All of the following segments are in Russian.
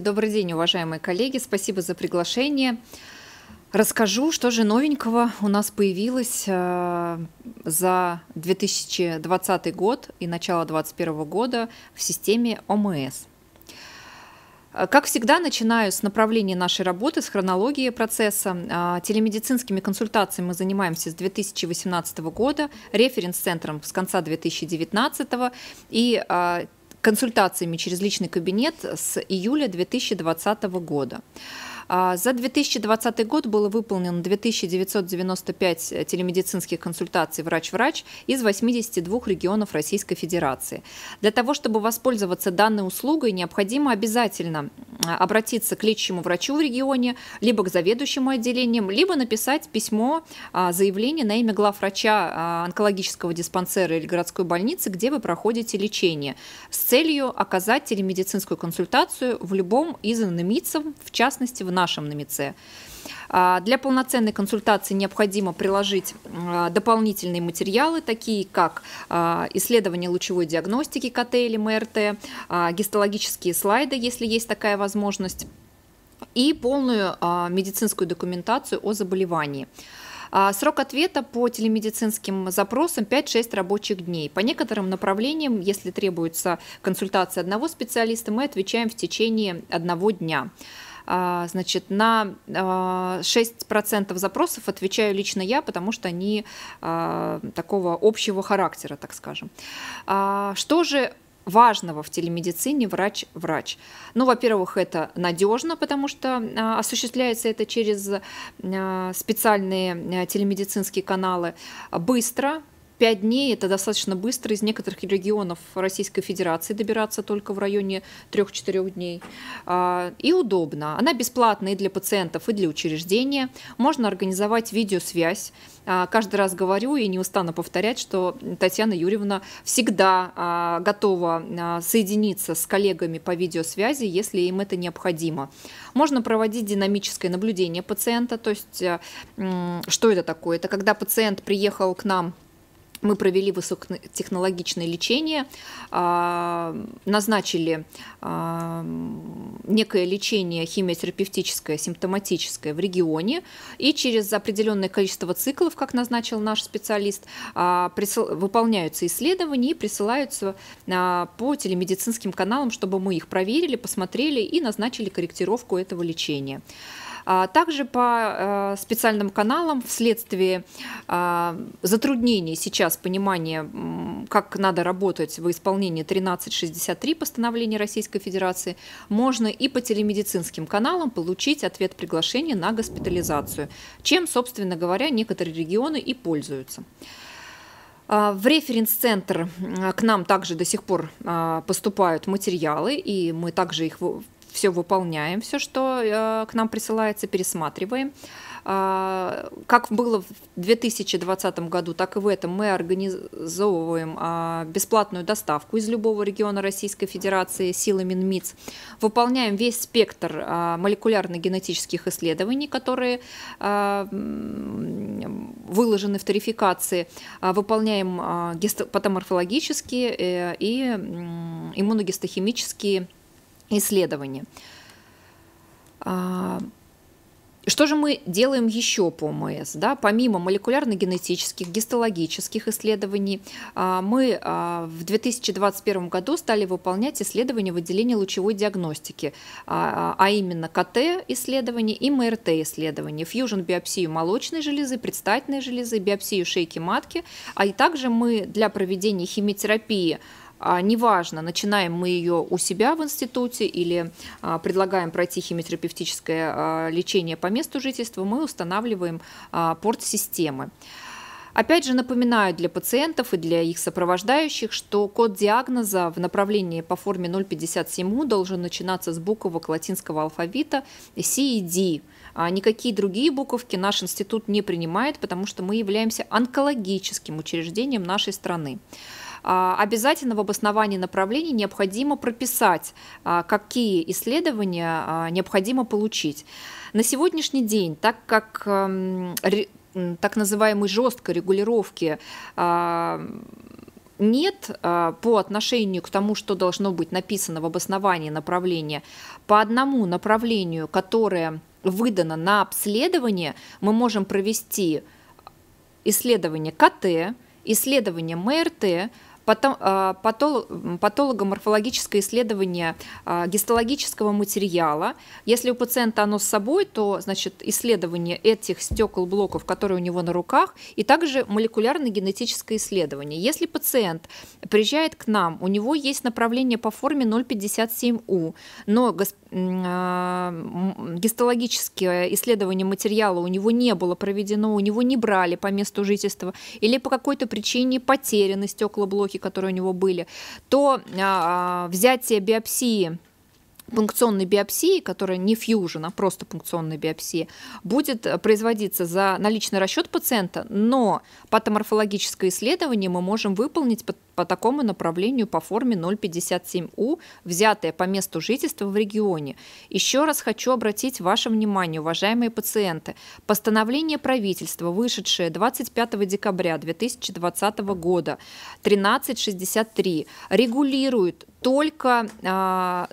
Добрый день, уважаемые коллеги. Спасибо за приглашение. Расскажу, что же новенького у нас появилось э, за 2020 год и начало 2021 года в системе ОМС. Э, как всегда, начинаю с направления нашей работы, с хронологии процесса. Э, телемедицинскими консультациями мы занимаемся с 2018 года, референс-центром с конца 2019 и консультациями через личный кабинет с июля 2020 года. А, за 2020 год было выполнено 2995 э, телемедицинских консультаций врач-врач из 82 регионов Российской Федерации. Для того, чтобы воспользоваться данной услугой, необходимо обязательно э, обратиться к лечащему врачу в регионе, либо к заведующему отделением, либо написать письмо а, заявление на имя главврача а, онкологического диспансера или городской больницы, где вы проходите лечение, с целью оказать телемедицинскую консультацию в любом из анемийцев, в частности в нашем НМИЦе. А, для полноценной консультации необходимо приложить а, дополнительные материалы, такие как а, исследование лучевой диагностики КТ или МРТ, гистологические слайды, если есть такая возможность, и полную медицинскую документацию о заболевании. Срок ответа по телемедицинским запросам 5-6 рабочих дней. По некоторым направлениям, если требуется консультация одного специалиста, мы отвечаем в течение одного дня. А, значит, на 6% а, запросов отвечаю лично я, потому что они а, такого общего характера, так скажем. Что же важного в телемедицине врач-врач. Ну, во-первых, это надежно, потому что а, осуществляется это через а, специальные телемедицинские каналы быстро, 5 дней это достаточно быстро из некоторых регионов Российской Федерации добираться только в районе 3-4 дней. А, и удобно. Она бесплатная и для пациентов, и для учреждения. Можно организовать видеосвязь. А, каждый раз говорю и не устану повторять, что Татьяна Юрьевна всегда а, готова соединиться с коллегами по видеосвязи, если им это необходимо. Можно проводить динамическое наблюдение пациента, то есть э, что это такое? Это когда пациент приехал к нам мы провели высокотехнологичное лечение, а, назначили а, некое лечение химиотерапевтическое, симптоматическое в регионе, и через определенное количество циклов, как назначил наш специалист, а, выполняются исследования и присылаются по телемедицинским каналам, чтобы мы их проверили, посмотрели и назначили корректировку этого лечения. А, также по э, специальным каналам вследствие а, затруднений сейчас понимания, как надо работать в исполнении 1363 постановления Российской Федерации, можно и по телемедицинским каналам получить ответ приглашения на госпитализацию, чем, собственно говоря, некоторые регионы и пользуются. А, в референс-центр к нам также до сих пор поступают материалы, и мы также их все выполняем, все, что э, к нам присылается, пересматриваем. А, как было в 2020 году, так и в этом мы организовываем а, бесплатную доставку из любого региона Российской Федерации силами Минмиц. Выполняем весь спектр а, молекулярно-генетических исследований, которые выложены в тарификации. выполняем гисто- патоморфологические э, и э, иммуногистохимические исследования. А, что же мы делаем еще по МС? Да? Помимо молекулярно-генетических, гистологических исследований, а, мы а, в 2021 году стали выполнять исследования выделения лучевой диагностики, а именно КТ-исследования и МРТ-исследования, фьюжн-биопсию молочной железы, предстательной железы, биопсию шейки матки, а и также мы для проведения химиотерапии а, неважно, начинаем мы ее у себя в институте или а, предлагаем пройти химиотерапевтическое а, лечение по месту жительства, мы устанавливаем порт системы. Опять же напоминаю для пациентов и для их сопровождающих, что код диагноза в направлении по форме 057 должен начинаться с буквок латинского алфавита C и D. А никакие другие буковки наш институт не принимает, потому что мы являемся онкологическим учреждением нашей страны. А, обязательно в обосновании направлений необходимо прописать, а, какие исследования а, необходимо получить. На сегодняшний день, так как эм, так называемой жесткой регулировки нет по отношению к тому, что должно быть написано в обосновании направления, по одному направлению, которое выдано на обследование, мы можем провести исследование КТ, исследование МРТ, Потом, а, патологоморфологическое исследование а, гистологического материала. Если у пациента оно с собой, то значит, исследование этих стекол блоков, которые у него на руках, и также молекулярно-генетическое исследование. Если пациент приезжает к нам, у него есть направление по форме 057У, но а, гистологическое исследование материала у него не было проведено, у него не брали по месту жительства или по какой-то причине потеряны стеклоблоки, которые у него были, то а, а, взятие биопсии пункционной биопсии, которая не фьюжен, а просто пункционная биопсия, будет э, производиться за наличный расчет пациента, но патоморфологическое исследование мы можем выполнить по, по такому направлению по форме 057У, взятое по месту жительства в регионе. Еще раз хочу обратить ваше внимание, уважаемые пациенты, постановление правительства, вышедшее 25 декабря 2020 года 1363, регулирует только а,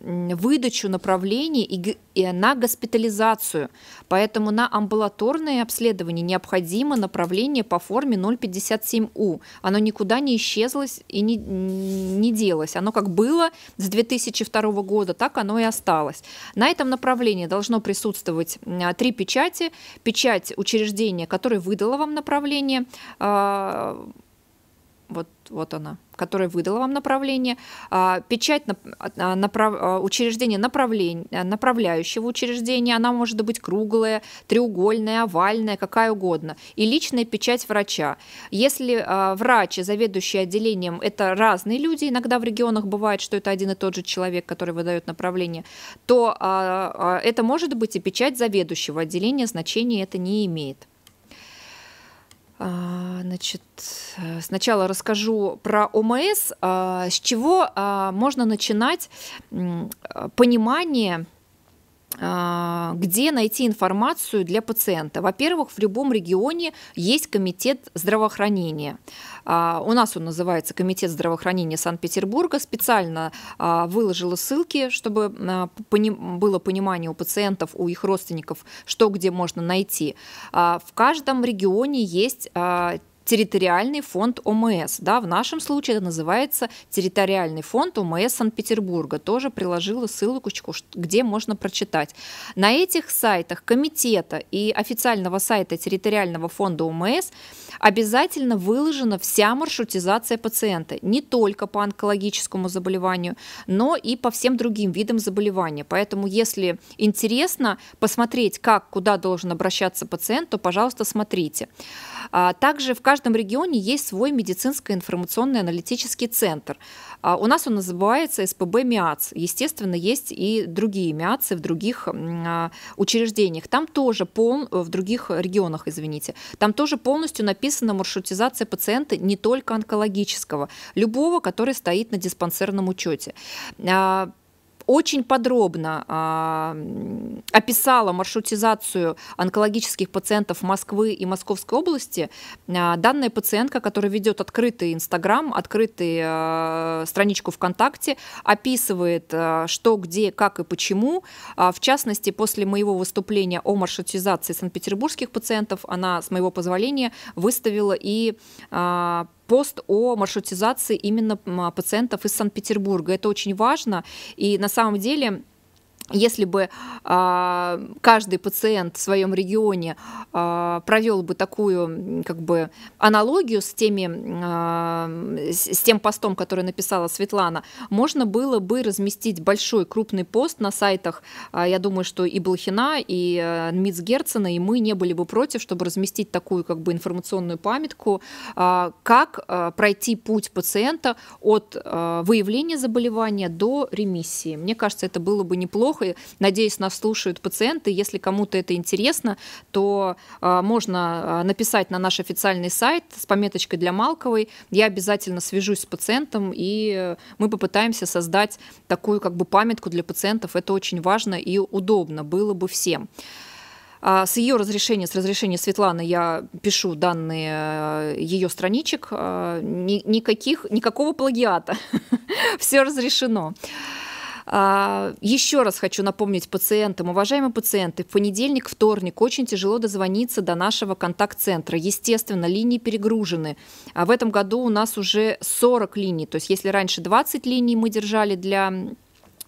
выдачу направлений и, и на госпитализацию. Поэтому на амбулаторное обследование необходимо направление по форме 057У. Оно никуда не исчезло и не, не делось. Оно как было с 2002 года, так оно и осталось. На этом направлении должно присутствовать а, три печати. Печать учреждения, которое выдало вам направление, а, вот, вот она, которая выдала вам направление, а, печать а, направ, а, учреждения направлень, направляющего учреждения, она может быть круглая, треугольная, овальная, какая угодно, и личная печать врача. Если врач и заведующий отделением – это разные люди, иногда в регионах бывает, что это один и тот же человек, который выдает направление, то это может быть и печать заведующего отделения, значения это не имеет. А, значит, э, сначала расскажу про ОМС, а, с чего а, можно начинать э, понимание а, где найти информацию для пациента. Во-первых, в любом регионе есть комитет здравоохранения. А, у нас он называется Комитет здравоохранения Санкт-Петербурга. Специально а, выложила ссылки, чтобы было понимание у пациентов, у их родственников, что где можно найти. В каждом регионе есть территориальный фонд ОМС. Да, в нашем случае это называется территориальный фонд ОМС Санкт-Петербурга. Тоже приложила ссылочку, где можно прочитать. На этих сайтах комитета и официального сайта территориального фонда ОМС обязательно выложена вся маршрутизация пациента. Не только по онкологическому заболеванию, но и по всем другим видам заболевания. Поэтому, если интересно посмотреть, как, куда должен обращаться пациент, то, пожалуйста, смотрите. А, также в каждом каждом регионе есть свой медицинский информационный аналитический центр. А у нас он называется СПБ МИАЦ. Естественно, есть и другие МИАЦы в других а, учреждениях. Там тоже пол... Э, в других регионах, извините. Там тоже полностью написана маршрутизация пациента не только онкологического, любого, который стоит на диспансерном учете. А, очень подробно а, описала маршрутизацию онкологических пациентов Москвы и Московской области. А, данная пациентка, которая ведет открытый Инстаграм, открытую а, страничку ВКонтакте, описывает, а, что, где, как и почему. А, в частности, после моего выступления о маршрутизации санкт-петербургских пациентов, она, с моего позволения, выставила и а, пост о маршрутизации именно а, пациентов из Санкт-Петербурга. Это очень важно. И на самом деле если бы э, каждый пациент в своем регионе э, а, провел бы такую как бы аналогию с, теми, э, с тем постом, который написала Светлана, можно было бы разместить большой крупный пост на сайтах, э, я думаю, что и Блохина, и э, Митц Герцена, и мы не были бы против, чтобы разместить такую как бы информационную памятку, э, как э, пройти путь пациента от э, выявления заболевания до ремиссии. Мне кажется, это было бы неплохо, плохо. Надеюсь, нас слушают пациенты. Если кому-то это интересно, то а, можно а, написать на наш официальный сайт с пометочкой для Малковой. Я обязательно свяжусь с пациентом, и мы попытаемся создать такую как бы памятку для пациентов. Это очень важно и удобно было бы всем. А, с ее разрешения, с разрешения Светланы я пишу данные э, ее страничек. Никаких, никакого плагиата. Все разрешено. А, еще раз хочу напомнить пациентам, уважаемые пациенты, в понедельник, вторник очень тяжело дозвониться до нашего контакт-центра. Естественно, линии перегружены. А в этом году у нас уже 40 линий. То есть если раньше 20 линий мы держали для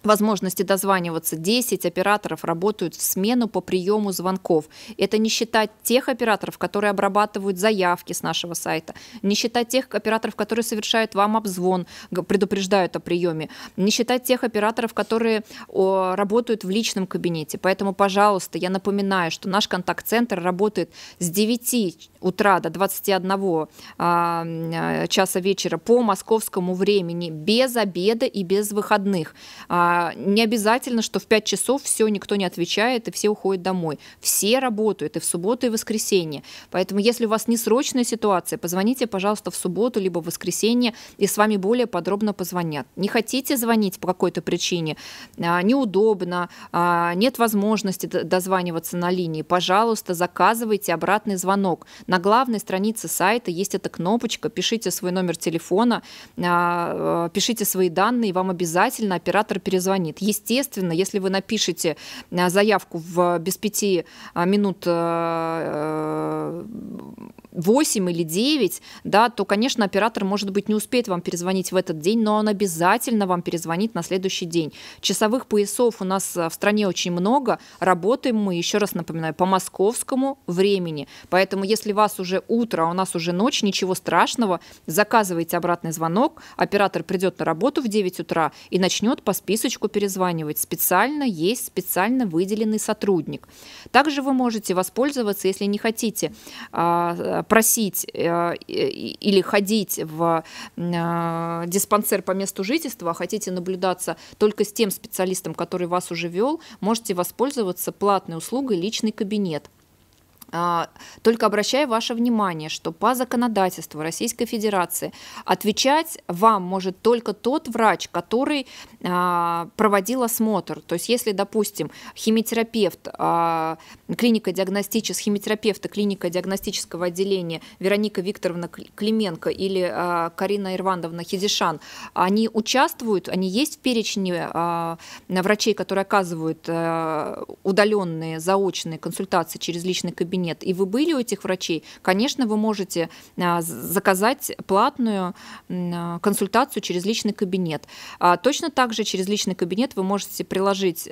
возможности дозваниваться. 10 операторов работают в смену по приему звонков. Это не считать тех операторов, которые обрабатывают заявки с нашего сайта, не считать тех операторов, которые совершают вам обзвон, предупреждают о приеме, не считать тех операторов, которые о, работают в личном кабинете. Поэтому, пожалуйста, я напоминаю, что наш контакт-центр работает с 9 утра до 21 а, э, часа вечера по московскому времени без обеда и без выходных. А, а, не обязательно, что в 5 часов все, никто не отвечает, и все уходят домой. Все работают и в субботу, и в воскресенье. Поэтому, если у вас не срочная ситуация, позвоните, пожалуйста, в субботу, либо в воскресенье, и с вами более подробно позвонят. Не хотите звонить по какой-то причине, а, неудобно, а, нет возможности дозваниваться на линии, пожалуйста, заказывайте обратный звонок. На главной странице сайта есть эта кнопочка, пишите свой номер телефона, э, пишите свои данные, и вам обязательно оператор перезвонит звонит Естественно, если вы напишете э, заявку в без пяти э, минут 8 э, или 9, да, то, конечно, оператор, может быть, не успеет вам перезвонить в этот день, но он обязательно вам перезвонит на следующий день. Часовых поясов у нас в стране очень много, работаем мы, еще раз напоминаю, по московскому времени. Поэтому, если вас уже утро, а у нас уже ночь, ничего страшного, заказывайте обратный звонок, оператор придет на работу в 9 утра и начнет по списочку карточку перезванивать специально есть специально выделенный сотрудник. Также вы можете воспользоваться, если не хотите а, просить э, или ходить в а, диспансер по месту жительства, а хотите наблюдаться только с тем специалистом, который вас уже вел, можете воспользоваться платной услугой личный кабинет. А, только обращаю ваше внимание, что по законодательству Российской Федерации отвечать вам может только тот врач, который а, проводил осмотр. То есть, если, допустим, химиотерапевт, а, клиника диагностичес, химиотерапевта клиника диагностического отделения Вероника Викторовна Клименко или Карина Ирвандовна Хизишан, они участвуют, они есть в перечне врачей, которые оказывают удаленные заочные консультации через личный кабинет, нет, и вы были у этих врачей, конечно, вы можете а, заказать платную а, консультацию через личный кабинет. А, точно так же через личный кабинет вы можете приложить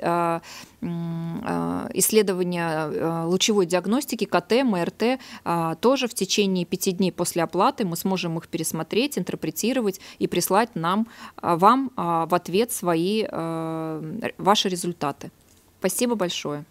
исследование лучевой диагностики, КТ, МРТ, тоже в течение пяти дней после оплаты мы сможем их пересмотреть, интерпретировать и прислать нам, вам в ответ свои, ваши результаты. Спасибо большое.